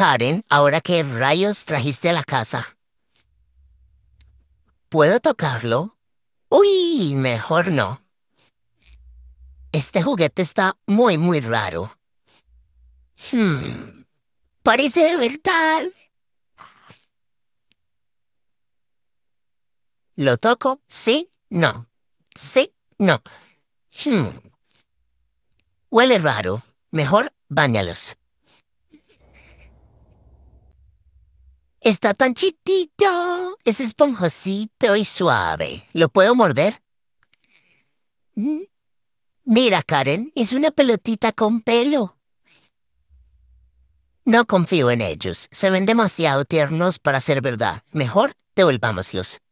Karen, ahora qué rayos trajiste a la casa. ¿Puedo tocarlo? Uy, mejor no. Este juguete está muy, muy raro. Hmm, parece de verdad. ¿Lo toco? Sí, no. Sí, no. Hmm. Huele raro. Mejor bañalos. Está tan chitito. Es esponjosito y suave. ¿Lo puedo morder? Mm. Mira, Karen, es una pelotita con pelo. No confío en ellos. Se ven demasiado tiernos para ser verdad. Mejor devolvámoslos.